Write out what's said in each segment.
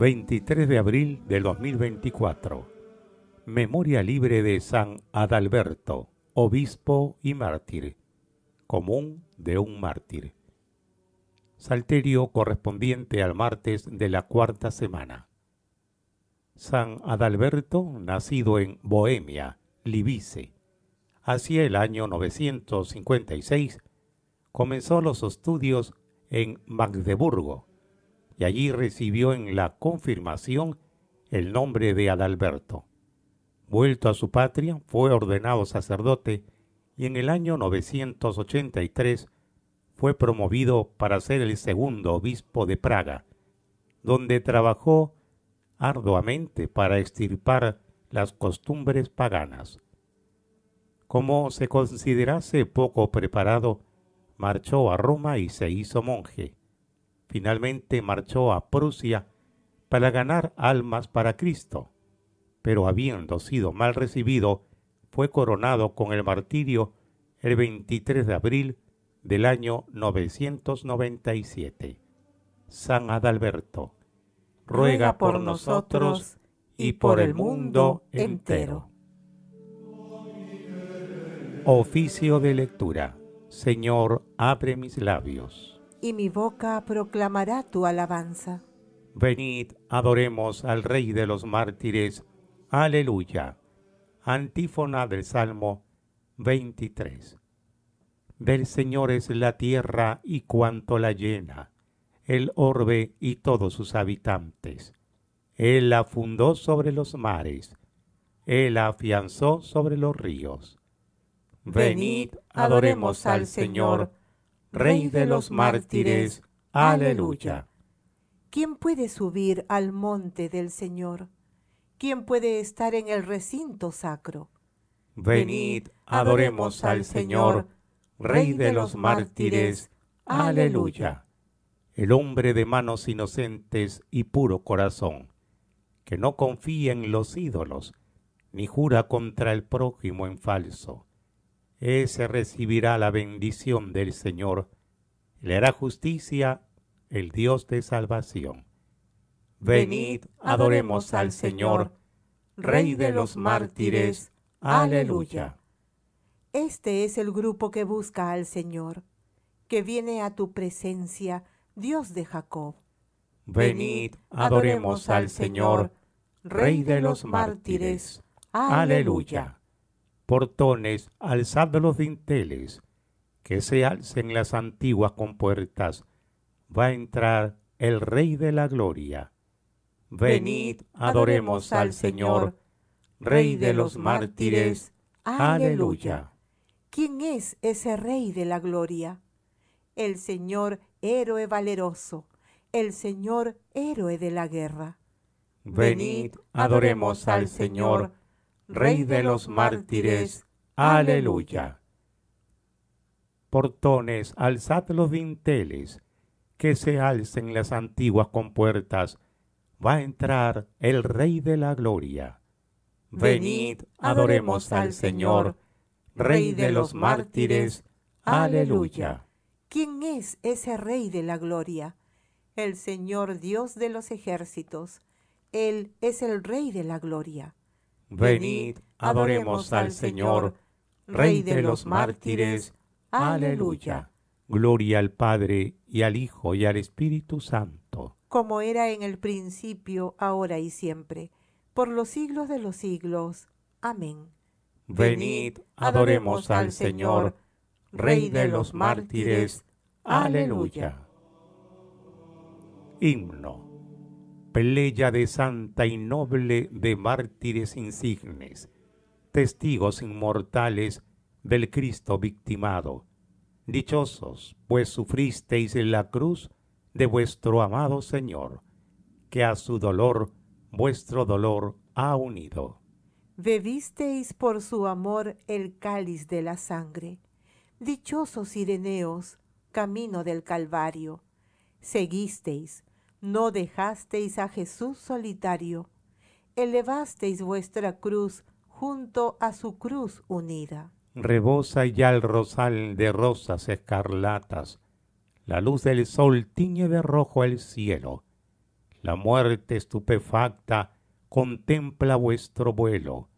23 de abril de 2024. Memoria libre de San Adalberto, obispo y mártir. Común de un mártir. Salterio correspondiente al martes de la cuarta semana. San Adalberto, nacido en Bohemia, Libice, hacia el año 956, comenzó los estudios en Magdeburgo y allí recibió en la confirmación el nombre de Adalberto. Vuelto a su patria, fue ordenado sacerdote y en el año 983 fue promovido para ser el segundo obispo de Praga, donde trabajó arduamente para extirpar las costumbres paganas. Como se considerase poco preparado, marchó a Roma y se hizo monje finalmente marchó a Prusia para ganar almas para Cristo, pero habiendo sido mal recibido, fue coronado con el martirio el 23 de abril del año 997. San Adalberto, ruega por nosotros y por el mundo entero. Oficio de lectura. Señor, abre mis labios y mi boca proclamará tu alabanza. Venid, adoremos al Rey de los mártires. Aleluya. Antífona del Salmo 23. Del Señor es la tierra y cuanto la llena, el orbe y todos sus habitantes. Él la fundó sobre los mares, Él la afianzó sobre los ríos. Venid, adoremos al Señor Rey de los mártires. Aleluya. ¿Quién puede subir al monte del Señor? ¿Quién puede estar en el recinto sacro? Venid, adoremos al Señor, Rey de los mártires. Aleluya. El hombre de manos inocentes y puro corazón, que no confía en los ídolos, ni jura contra el prójimo en falso ese recibirá la bendición del Señor. Le hará justicia el Dios de salvación. Venid, adoremos al Señor, Rey de los mártires. Aleluya. Este es el grupo que busca al Señor, que viene a tu presencia, Dios de Jacob. Venid, adoremos al Señor, Rey de los mártires. Aleluya portones, alzad los dinteles, que se alcen las antiguas compuertas. Va a entrar el Rey de la Gloria. Venid, adoremos al Señor, Rey de los mártires. Aleluya. ¿Quién es ese Rey de la Gloria? El Señor héroe valeroso, el Señor héroe de la guerra. Venid, adoremos al Señor, Rey de los mártires. Aleluya. Portones, alzad los dinteles, que se alcen las antiguas compuertas. Va a entrar el Rey de la Gloria. Venid, adoremos al Señor, Rey de los mártires. Aleluya. ¿Quién es ese Rey de la Gloria? El Señor Dios de los ejércitos. Él es el Rey de la Gloria. Venid, adoremos al Señor, Rey de los mártires. Aleluya. Gloria al Padre y al Hijo y al Espíritu Santo. Como era en el principio, ahora y siempre, por los siglos de los siglos. Amén. Venid, adoremos al Señor, Rey de los mártires. Aleluya. Himno de santa y noble de mártires insignes, testigos inmortales del Cristo victimado. Dichosos, pues sufristeis en la cruz de vuestro amado Señor, que a su dolor vuestro dolor ha unido. Bebisteis por su amor el cáliz de la sangre. Dichosos Ireneos, camino del Calvario. Seguisteis no dejasteis a Jesús solitario, elevasteis vuestra cruz junto a su cruz unida. Rebosa ya el rosal de rosas escarlatas, la luz del sol tiñe de rojo el cielo, la muerte estupefacta contempla vuestro vuelo,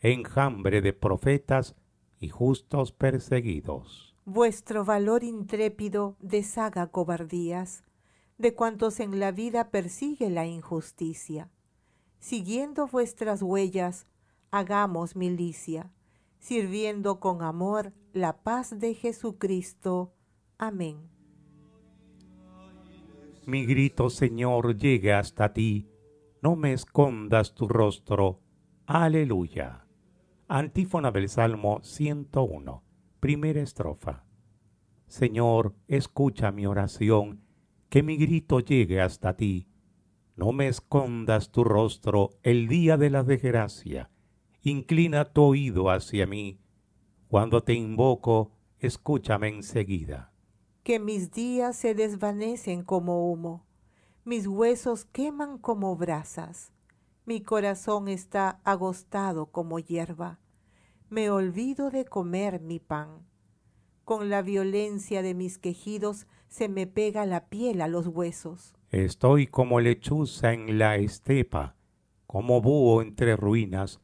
enjambre de profetas y justos perseguidos. Vuestro valor intrépido deshaga cobardías, de cuantos en la vida persigue la injusticia. Siguiendo vuestras huellas, hagamos milicia, sirviendo con amor la paz de Jesucristo. Amén. Mi grito, Señor, llega hasta ti. No me escondas tu rostro. Aleluya. Antífona del Salmo 101. Primera estrofa. Señor, escucha mi oración que mi grito llegue hasta ti. No me escondas tu rostro el día de la desgracia. Inclina tu oído hacia mí. Cuando te invoco, escúchame enseguida. Que mis días se desvanecen como humo, mis huesos queman como brasas, mi corazón está agostado como hierba, me olvido de comer mi pan. Con la violencia de mis quejidos se me pega la piel a los huesos. Estoy como lechuza en la estepa, como búho entre ruinas.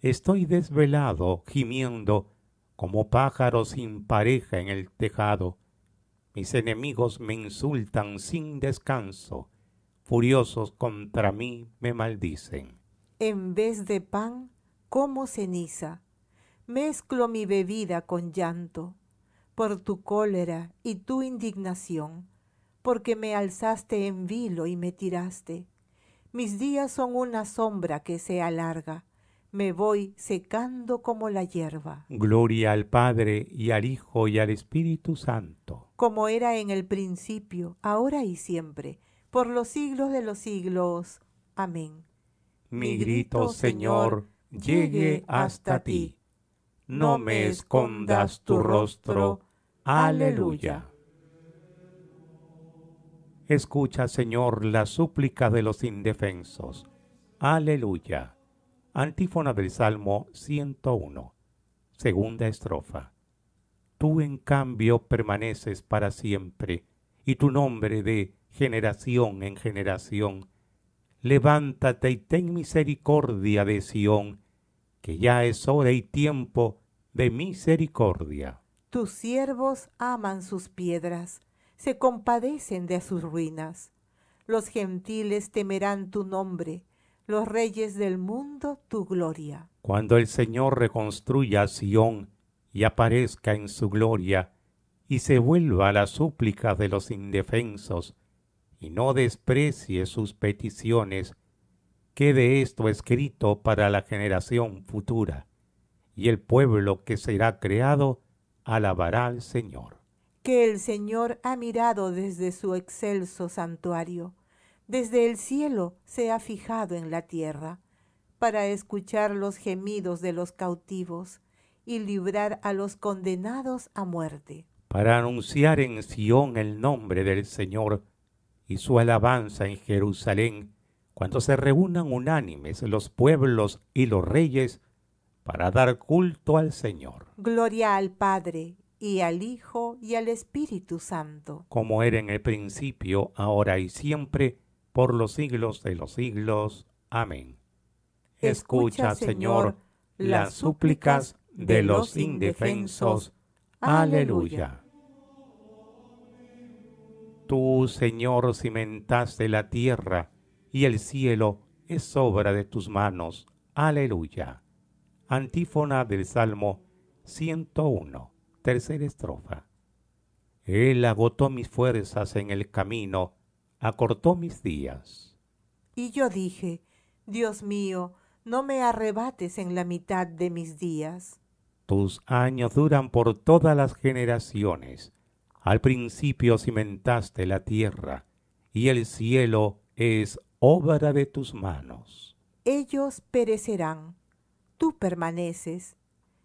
Estoy desvelado, gimiendo, como pájaro sin pareja en el tejado. Mis enemigos me insultan sin descanso, furiosos contra mí me maldicen. En vez de pan, como ceniza, mezclo mi bebida con llanto por tu cólera y tu indignación, porque me alzaste en vilo y me tiraste. Mis días son una sombra que se alarga, me voy secando como la hierba. Gloria al Padre y al Hijo y al Espíritu Santo. Como era en el principio, ahora y siempre, por los siglos de los siglos. Amén. Mi grito, Señor, llegue hasta ti no me escondas tu rostro. Aleluya. Escucha, Señor, la súplica de los indefensos. Aleluya. Antífona del Salmo 101. Segunda estrofa. Tú en cambio permaneces para siempre, y tu nombre de generación en generación. Levántate y ten misericordia de Sión, que ya es hora y tiempo de misericordia. Tus siervos aman sus piedras, se compadecen de sus ruinas. Los gentiles temerán tu nombre, los reyes del mundo tu gloria. Cuando el Señor reconstruya a Sión y aparezca en su gloria, y se vuelva a la súplica de los indefensos, y no desprecie sus peticiones, quede esto escrito para la generación futura y el pueblo que será creado alabará al Señor. Que el Señor ha mirado desde su excelso santuario, desde el cielo se ha fijado en la tierra, para escuchar los gemidos de los cautivos y librar a los condenados a muerte. Para anunciar en Sión el nombre del Señor y su alabanza en Jerusalén, cuando se reúnan unánimes los pueblos y los reyes, para dar culto al Señor. Gloria al Padre, y al Hijo, y al Espíritu Santo. Como era en el principio, ahora y siempre, por los siglos de los siglos. Amén. Escucha, Señor, las súplicas de los indefensos. Aleluya. Tú, Señor, cimentaste la tierra, y el cielo es obra de tus manos. Aleluya. Antífona del Salmo 101, tercera estrofa. Él agotó mis fuerzas en el camino, acortó mis días. Y yo dije, Dios mío, no me arrebates en la mitad de mis días. Tus años duran por todas las generaciones. Al principio cimentaste la tierra, y el cielo es obra de tus manos. Ellos perecerán, tú permaneces,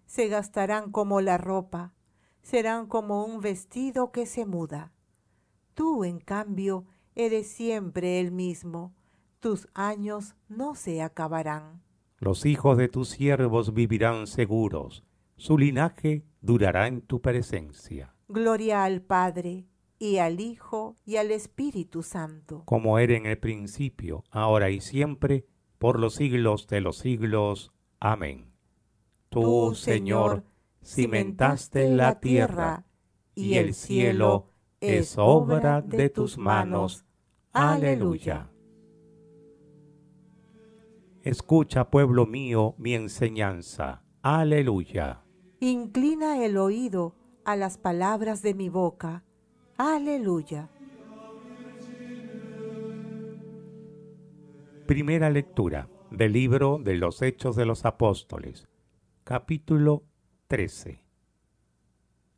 se gastarán como la ropa, serán como un vestido que se muda. Tú, en cambio, eres siempre el mismo, tus años no se acabarán. Los hijos de tus siervos vivirán seguros, su linaje durará en tu presencia. Gloria al Padre, y al Hijo, y al Espíritu Santo. Como era en el principio, ahora y siempre, por los siglos de los siglos. Amén. Tú, Señor, cimentaste la tierra y el cielo es obra de tus manos. Aleluya. Escucha, pueblo mío, mi enseñanza. Aleluya. Inclina el oído a las palabras de mi boca. Aleluya. Primera lectura del libro de los Hechos de los Apóstoles, capítulo 13.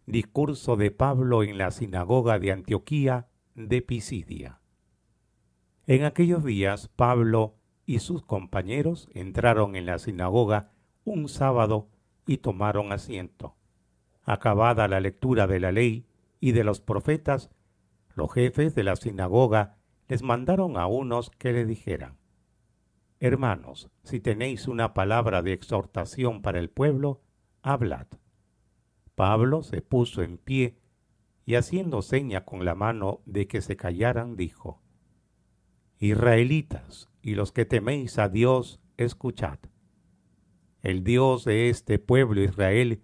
Discurso de Pablo en la sinagoga de Antioquía de Pisidia. En aquellos días Pablo y sus compañeros entraron en la sinagoga un sábado y tomaron asiento. Acabada la lectura de la ley y de los profetas, los jefes de la sinagoga les mandaron a unos que le dijeran, Hermanos, si tenéis una palabra de exhortación para el pueblo, hablad. Pablo se puso en pie y haciendo seña con la mano de que se callaran, dijo, Israelitas y los que teméis a Dios, escuchad. El Dios de este pueblo Israel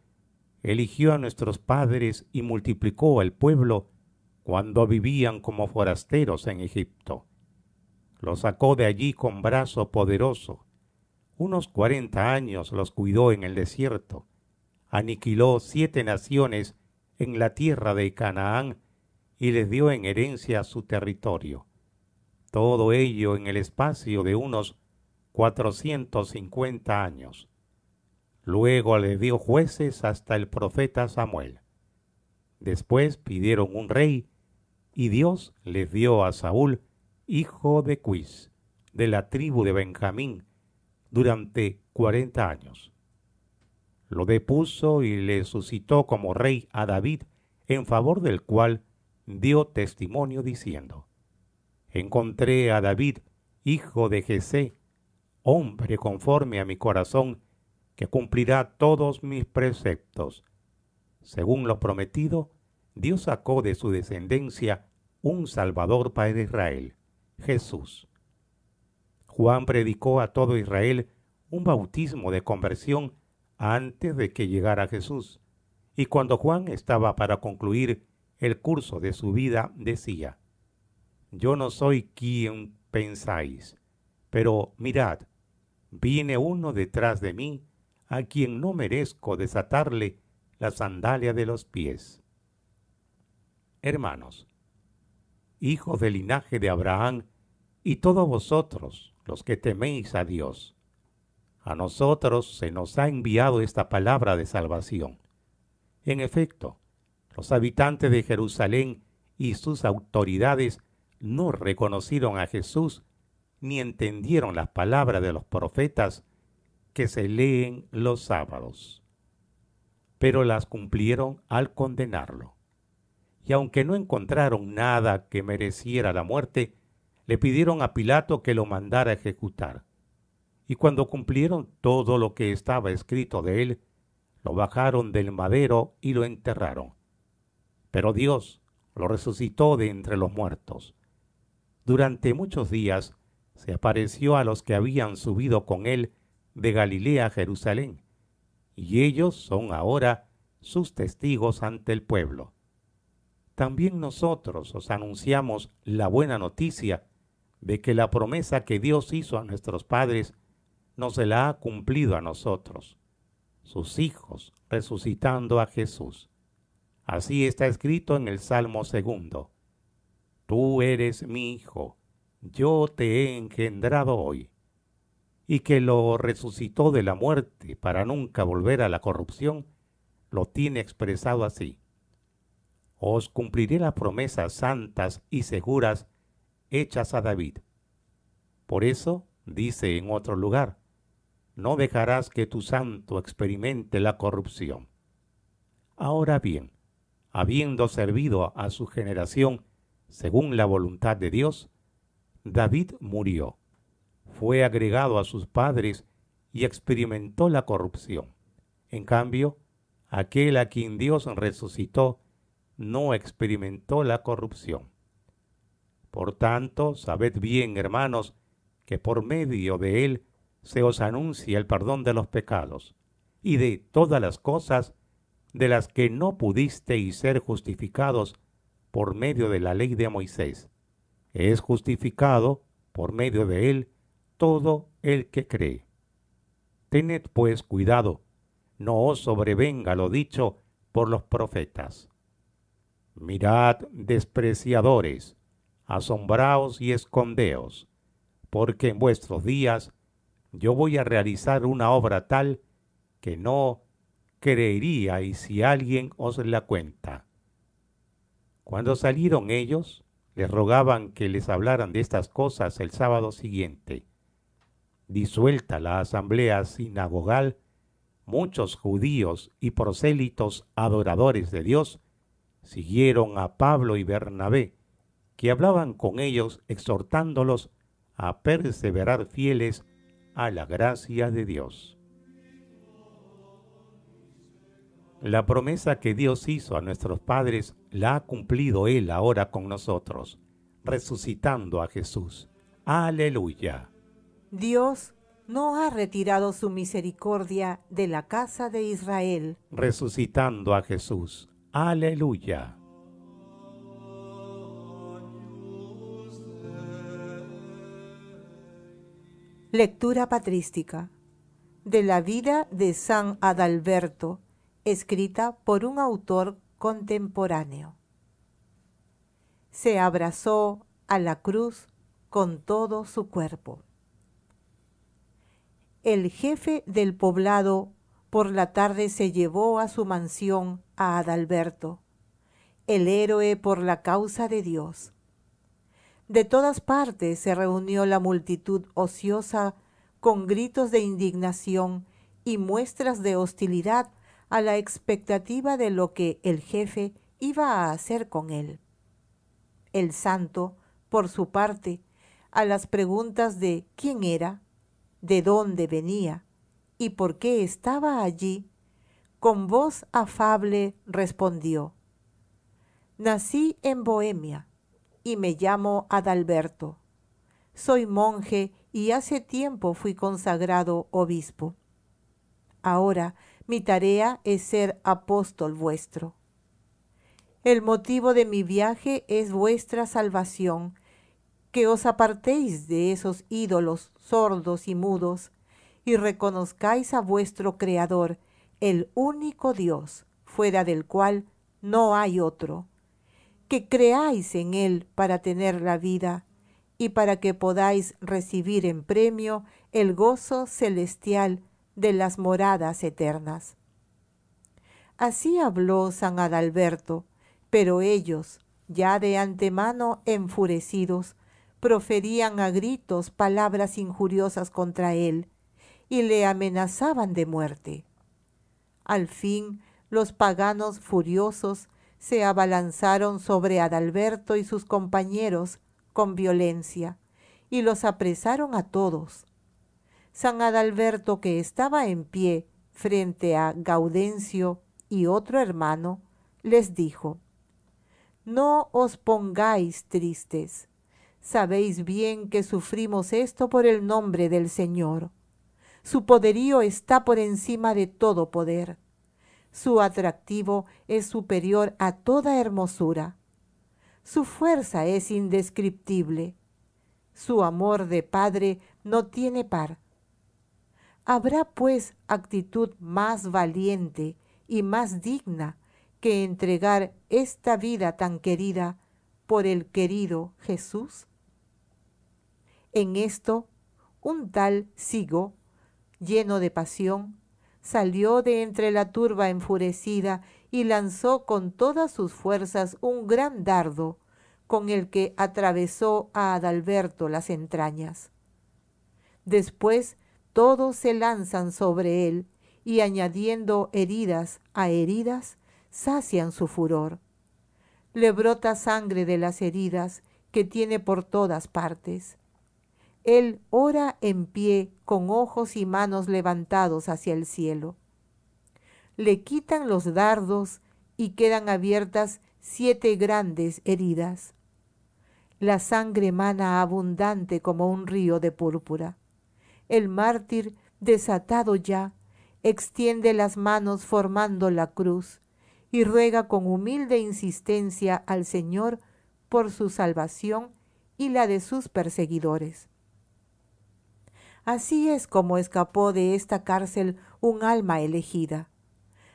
eligió a nuestros padres y multiplicó al pueblo cuando vivían como forasteros en Egipto los sacó de allí con brazo poderoso. Unos cuarenta años los cuidó en el desierto. Aniquiló siete naciones en la tierra de Canaán y les dio en herencia su territorio. Todo ello en el espacio de unos cuatrocientos cincuenta años. Luego les dio jueces hasta el profeta Samuel. Después pidieron un rey, y Dios les dio a Saúl, hijo de Cuis, de la tribu de Benjamín, durante cuarenta años. Lo depuso y le suscitó como rey a David, en favor del cual dio testimonio diciendo, Encontré a David, hijo de Jesé, hombre conforme a mi corazón, que cumplirá todos mis preceptos. Según lo prometido, Dios sacó de su descendencia un Salvador para Israel. Jesús. Juan predicó a todo Israel un bautismo de conversión antes de que llegara Jesús, y cuando Juan estaba para concluir el curso de su vida, decía, Yo no soy quien pensáis, pero mirad, viene uno detrás de mí, a quien no merezco desatarle la sandalia de los pies. Hermanos, hijos del linaje de Abraham, y todos vosotros, los que teméis a Dios. A nosotros se nos ha enviado esta palabra de salvación. En efecto, los habitantes de Jerusalén y sus autoridades no reconocieron a Jesús ni entendieron las palabras de los profetas que se leen los sábados, pero las cumplieron al condenarlo y aunque no encontraron nada que mereciera la muerte, le pidieron a Pilato que lo mandara ejecutar. Y cuando cumplieron todo lo que estaba escrito de él, lo bajaron del madero y lo enterraron. Pero Dios lo resucitó de entre los muertos. Durante muchos días se apareció a los que habían subido con él de Galilea a Jerusalén, y ellos son ahora sus testigos ante el pueblo también nosotros os anunciamos la buena noticia de que la promesa que Dios hizo a nuestros padres no se la ha cumplido a nosotros, sus hijos resucitando a Jesús. Así está escrito en el Salmo segundo. Tú eres mi hijo, yo te he engendrado hoy. Y que lo resucitó de la muerte para nunca volver a la corrupción, lo tiene expresado así os cumpliré las promesas santas y seguras hechas a David. Por eso dice en otro lugar, no dejarás que tu santo experimente la corrupción. Ahora bien, habiendo servido a su generación según la voluntad de Dios, David murió, fue agregado a sus padres y experimentó la corrupción. En cambio, aquel a quien Dios resucitó no experimentó la corrupción. Por tanto, sabed bien, hermanos, que por medio de él se os anuncia el perdón de los pecados y de todas las cosas de las que no pudisteis ser justificados por medio de la ley de Moisés. Es justificado por medio de él todo el que cree. Tened pues cuidado, no os sobrevenga lo dicho por los profetas Mirad, despreciadores, asombraos y escondeos, porque en vuestros días yo voy a realizar una obra tal que no creeríais si alguien os la cuenta. Cuando salieron ellos, les rogaban que les hablaran de estas cosas el sábado siguiente. Disuelta la asamblea sinagogal, muchos judíos y prosélitos adoradores de Dios siguieron a Pablo y Bernabé, que hablaban con ellos exhortándolos a perseverar fieles a la gracia de Dios. La promesa que Dios hizo a nuestros padres la ha cumplido Él ahora con nosotros, resucitando a Jesús. Aleluya. Dios no ha retirado su misericordia de la casa de Israel. Resucitando a Jesús. Aleluya. Lectura patrística de la vida de San Adalberto, escrita por un autor contemporáneo. Se abrazó a la cruz con todo su cuerpo. El jefe del poblado por la tarde se llevó a su mansión a Adalberto, el héroe por la causa de Dios. De todas partes se reunió la multitud ociosa con gritos de indignación y muestras de hostilidad a la expectativa de lo que el jefe iba a hacer con él. El santo, por su parte, a las preguntas de quién era, de dónde venía, y por qué estaba allí, con voz afable respondió, Nací en Bohemia y me llamo Adalberto. Soy monje y hace tiempo fui consagrado obispo. Ahora mi tarea es ser apóstol vuestro. El motivo de mi viaje es vuestra salvación, que os apartéis de esos ídolos sordos y mudos y reconozcáis a vuestro Creador, el único Dios, fuera del cual no hay otro. Que creáis en Él para tener la vida y para que podáis recibir en premio el gozo celestial de las moradas eternas. Así habló San Adalberto, pero ellos, ya de antemano enfurecidos, proferían a gritos palabras injuriosas contra él, y le amenazaban de muerte. Al fin, los paganos furiosos se abalanzaron sobre Adalberto y sus compañeros con violencia y los apresaron a todos. San Adalberto, que estaba en pie frente a Gaudencio y otro hermano, les dijo, No os pongáis tristes. Sabéis bien que sufrimos esto por el nombre del Señor su poderío está por encima de todo poder. Su atractivo es superior a toda hermosura. Su fuerza es indescriptible. Su amor de Padre no tiene par. Habrá pues actitud más valiente y más digna que entregar esta vida tan querida por el querido Jesús? En esto, un tal Sigo lleno de pasión, salió de entre la turba enfurecida y lanzó con todas sus fuerzas un gran dardo con el que atravesó a Adalberto las entrañas. Después todos se lanzan sobre él y añadiendo heridas a heridas, sacian su furor. Le brota sangre de las heridas que tiene por todas partes. Él ora en pie con ojos y manos levantados hacia el cielo. Le quitan los dardos y quedan abiertas siete grandes heridas. La sangre emana abundante como un río de púrpura. El mártir, desatado ya, extiende las manos formando la cruz y ruega con humilde insistencia al Señor por su salvación y la de sus perseguidores. Así es como escapó de esta cárcel un alma elegida.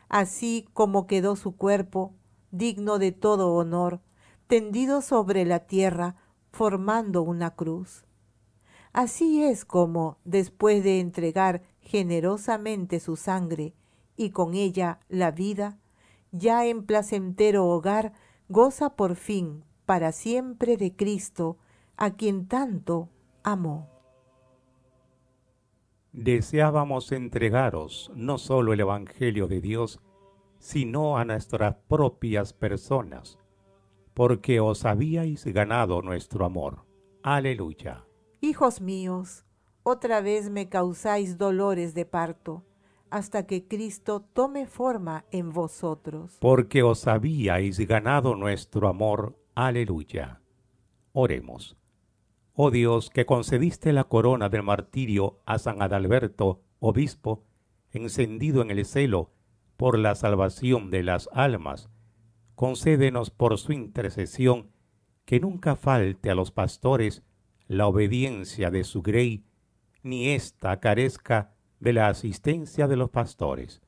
Así como quedó su cuerpo, digno de todo honor, tendido sobre la tierra, formando una cruz. Así es como, después de entregar generosamente su sangre y con ella la vida, ya en placentero hogar, goza por fin, para siempre de Cristo, a quien tanto amó deseábamos entregaros no solo el Evangelio de Dios, sino a nuestras propias personas, porque os habíais ganado nuestro amor. Aleluya. Hijos míos, otra vez me causáis dolores de parto, hasta que Cristo tome forma en vosotros. Porque os habíais ganado nuestro amor. Aleluya. Oremos. Oh Dios, que concediste la corona del martirio a San Adalberto, obispo, encendido en el celo por la salvación de las almas, concédenos por su intercesión que nunca falte a los pastores la obediencia de su grey, ni ésta carezca de la asistencia de los pastores.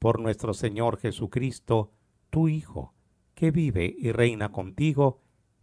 Por nuestro Señor Jesucristo, tu Hijo, que vive y reina contigo